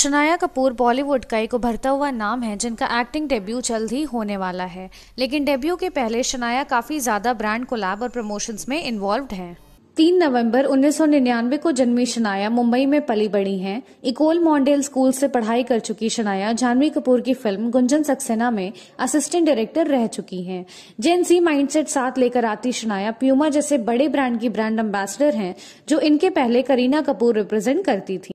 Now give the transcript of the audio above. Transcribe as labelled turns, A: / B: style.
A: शनाया कपूर बॉलीवुड का एक उभरता हुआ नाम है जिनका एक्टिंग डेब्यू जल्द ही होने वाला है लेकिन डेब्यू के पहले शनाया काफ़ी ज़्यादा ब्रांड लैब और प्रमोशंस में इन्वॉल्व है तीन नवंबर 1999 को जन्मी शनाया मुंबई में पली बड़ी हैं इकोल मॉन्डेल स्कूल से पढ़ाई कर चुकी शनाया जानवी कपूर की फिल्म गुंजन सक्सेना में असिस्टेंट डायरेक्टर रह चुकी हैं जेन सी माइंडसेट साथ लेकर आती शनाया प्यूमा जैसे बड़े ब्रांड की ब्रांड एम्बेसडर हैं जो इनके पहले करीना कपूर रिप्रेजेंट करती थी